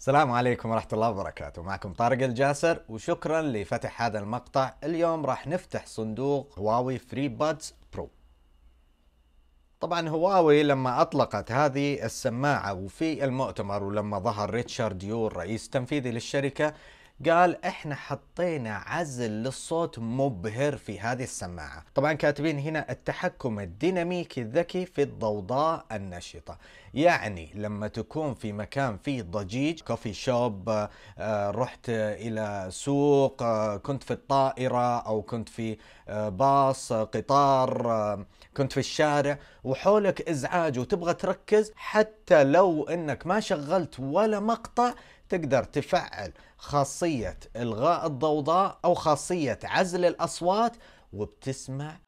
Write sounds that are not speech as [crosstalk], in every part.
السلام عليكم ورحمة الله وبركاته معكم طارق الجاسر وشكرا لفتح هذا المقطع اليوم راح نفتح صندوق هواوي فري بادز برو طبعا هواوي لما اطلقت هذه السماعة وفي المؤتمر ولما ظهر ريتشارد يور رئيس تنفيذي للشركة قال احنا حطينا عزل للصوت مبهر في هذه السماعة طبعا كاتبين هنا التحكم الديناميكي الذكي في الضوضاء النشطة يعني لما تكون في مكان فيه ضجيج كوفي شوب آه، رحت الى سوق آه، كنت في الطائرة او كنت في آه، باص قطار كنت في الشارع وحولك ازعاج وتبغى تركز حتى لو انك ما شغلت ولا مقطع تقدر تفعل خاصية إلغاء الضوضاء أو خاصية عزل الأصوات وبتسمع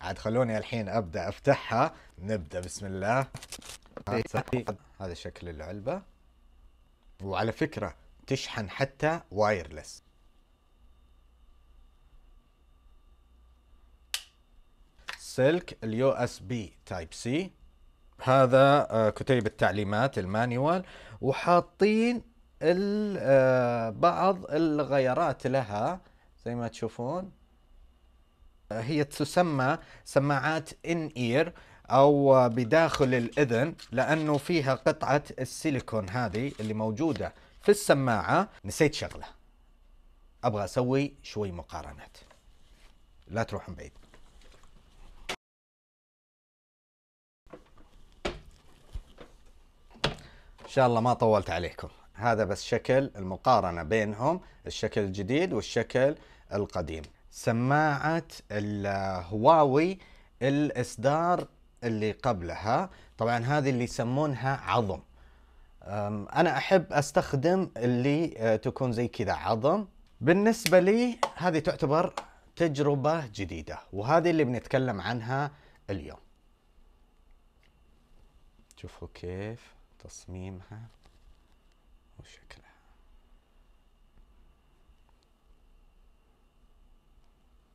عاد خلوني الحين ابدا افتحها نبدا بسم الله هذا شكل العلبه وعلى فكره تشحن حتى وايرلس سلك اليو اس بي تايب سي هذا آه، كتيب التعليمات المانيوال وحاطين آه، بعض الغيارات لها زي ما تشوفون آه، هي تسمى سماعات ان اير او بداخل الاذن لانه فيها قطعه السيليكون هذه اللي موجوده في السماعه نسيت شغله ابغى اسوي شوي مقارنات لا تروحون بعيد شاء الله ما طولت عليكم هذا بس شكل المقارنة بينهم الشكل الجديد والشكل القديم سماعة الهواوي الإصدار اللي قبلها طبعا هذه اللي يسمونها عظم أنا أحب أستخدم اللي آه، تكون زي كذا عظم بالنسبة لي هذه تعتبر تجربة جديدة وهذه اللي بنتكلم عنها اليوم شوفوا كيف تصميمها وشكلها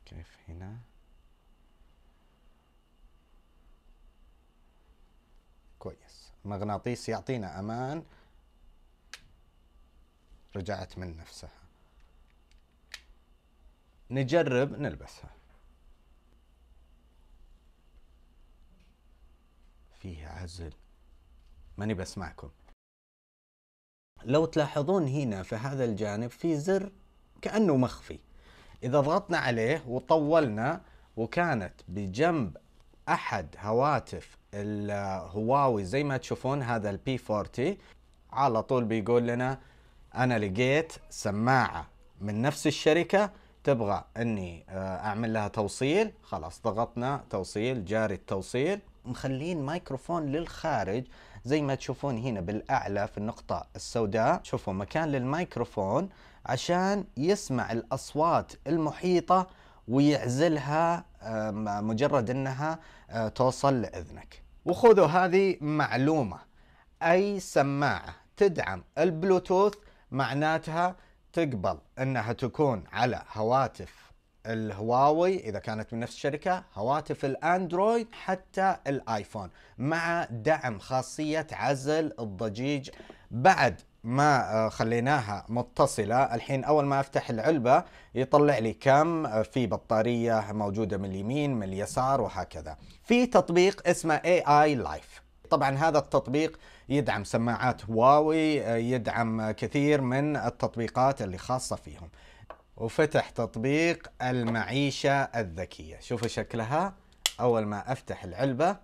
كيف هنا كويس مغناطيس يعطينا امان رجعت من نفسها نجرب نلبسها فيها عزل ماني بسمعكم لو تلاحظون هنا في هذا الجانب في زر كأنه مخفي إذا ضغطنا عليه وطولنا وكانت بجنب أحد هواتف الهواوي زي ما تشوفون هذا البي 40 على طول بيقول لنا أنا لقيت سماعة من نفس الشركة تبغى أني آه، أعمل لها توصيل خلاص ضغطنا توصيل جاري التوصيل مخلين مايكروفون للخارج زي ما تشوفون هنا بالاعلى في النقطه السوداء شوفوا مكان للميكروفون عشان يسمع الاصوات المحيطه ويعزلها مجرد انها آه، توصل لاذنك وخذوا هذه معلومه اي سماعه تدعم البلوتوث معناتها تقبل انها تكون على هواتف الهواوي اذا كانت من نفس الشركه هواتف الاندرويد حتى الايفون مع دعم خاصيه عزل الضجيج بعد ما آه، خليناها متصلة الحين أول ما أفتح العلبة يطلع لي كم آه، في بطارية موجودة من اليمين من اليسار وهكذا في تطبيق اسمه AI Life طبعا هذا التطبيق يدعم سماعات هواوي آه، يدعم كثير من التطبيقات اللي خاصة فيهم وفتح تطبيق المعيشة الذكية شوفوا شكلها أول ما أفتح العلبة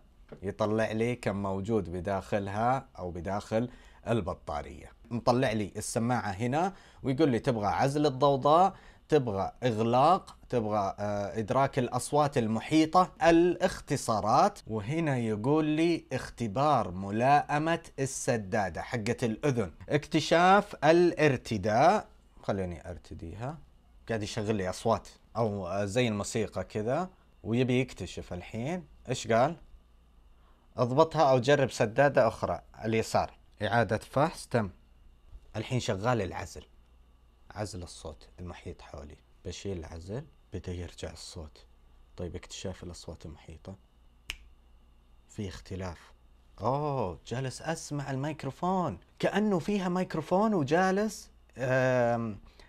يطلع لي كم موجود بداخلها أو بداخل البطارية مطلع لي السماعة هنا ويقول لي تبغى عزل الضوضاء تبغى إغلاق تبغى آه، إدراك الأصوات المحيطة الاختصارات وهنا يقول لي اختبار ملائمة السدادة حقة الأذن اكتشاف الارتداء خليني ارتديها قاعد يشغل لي اصوات او زي الموسيقى كذا ويبي يكتشف الحين ايش قال اضبطها او جرب سدادة اخرى اليسار اعادة فحص تم الحين شغال العزل عزل الصوت المحيط حولي بشيل العزل بدا يرجع الصوت طيب اكتشاف الاصوات المحيطة في اختلاف اوه جالس اسمع الميكروفون كانه فيها ميكروفون وجالس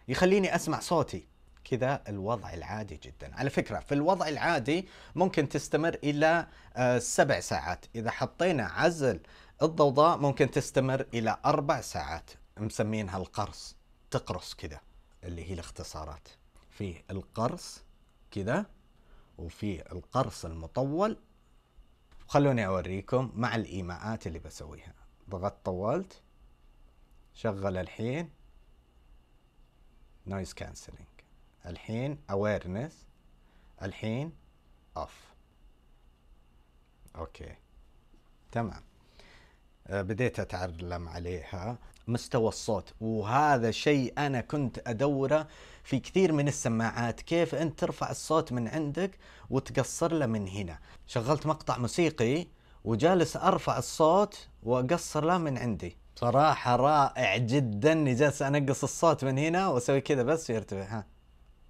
يخليني اسمع صوتي كذا الوضع العادي جدا على فكرة في الوضع العادي ممكن تستمر إلى آه، سبع ساعات إذا حطينا عزل الضوضاء ممكن تستمر إلى أربع ساعات مسمينها القرص تقرص كذا اللي هي الاختصارات في القرص كذا وفي القرص المطول خلوني أوريكم مع الإيماءات اللي بسويها ضغط طولت شغل الحين نويز كانسلينج الحين اويرنس الحين اوف اوكي تمام آه، بديت اتعلم عليها مستوى الصوت وهذا شيء انا كنت ادوره في كثير من السماعات كيف انت ترفع الصوت من عندك وتقصر له من هنا شغلت مقطع موسيقي وجالس ارفع الصوت واقصر له من عندي صراحة رائع جدا اني جالس انقص الصوت من هنا واسوي كذا بس يرتفع ها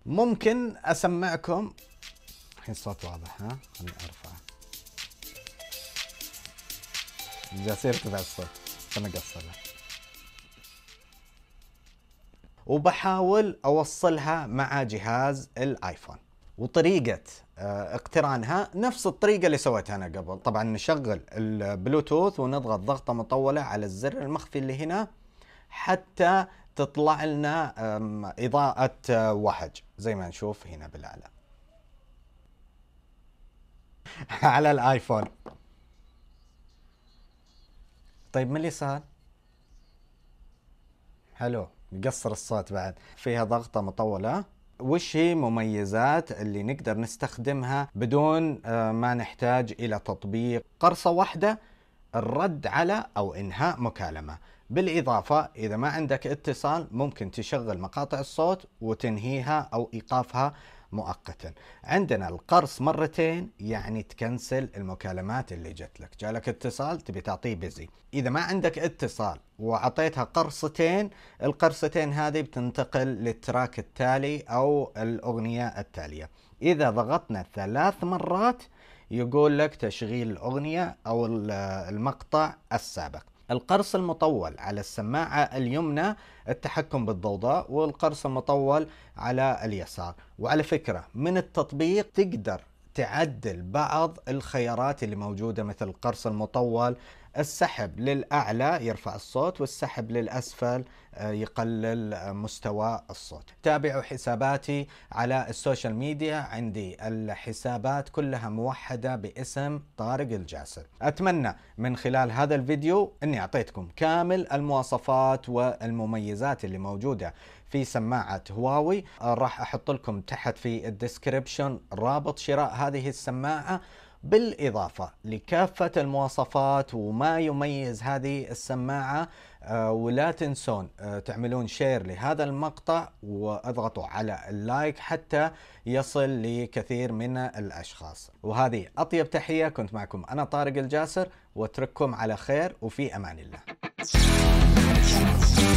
ممكن اسمعكم الحين الصوت واضح ها خليني ارفعه جالس يرتفع الصوت خليني اقصله وبحاول اوصلها مع جهاز الايفون وطريقة آه، اقترانها نفس الطريقة اللي سويتها أنا قبل طبعا نشغل البلوتوث ونضغط ضغطة مطولة على الزر المخفي اللي هنا حتى تطلع لنا إضاءة آه، وهج زي ما نشوف هنا بالأعلى [laughs] على الآيفون طيب من اللي صار؟ حلو يقصر الصوت بعد فيها ضغطة مطولة وش هي مميزات اللي نقدر نستخدمها بدون آه، ما نحتاج الى تطبيق قرصه واحده الرد على او انهاء مكالمه بالاضافه اذا ما عندك اتصال ممكن تشغل مقاطع الصوت وتنهيها او ايقافها مؤقتا عندنا القرص مرتين يعني تكنسل المكالمات اللي جت لك جالك اتصال تبي تعطيه بزي اذا ما عندك اتصال وعطيتها قرصتين القرصتين هذه بتنتقل للتراك التالي او الاغنية التالية اذا ضغطنا ثلاث مرات يقول لك تشغيل الاغنية او المقطع السابق القرص المطول على السماعة اليمنى التحكم بالضوضاء والقرص المطول على اليسار وعلى فكرة من التطبيق تقدر تعدل بعض الخيارات اللي موجودة مثل القرص المطول السحب للأعلى يرفع الصوت والسحب للأسفل آه، يقلل آه، مستوى الصوت تابعوا حساباتي على السوشيال ميديا عندي الحسابات كلها موحدة باسم طارق الجاسر أتمنى من خلال هذا الفيديو أني أعطيتكم كامل المواصفات والمميزات اللي موجودة في سماعة هواوي آه، راح أحط لكم تحت في الديسكريبشن رابط شراء هذه السماعة بالإضافة لكافة المواصفات وما يميز هذه السماعة آه، ولا تنسون آه، تعملون شير لهذا المقطع واضغطوا على اللايك حتى يصل لكثير من الأشخاص وهذه أطيب تحية كنت معكم أنا طارق الجاسر واترككم على خير وفي أمان الله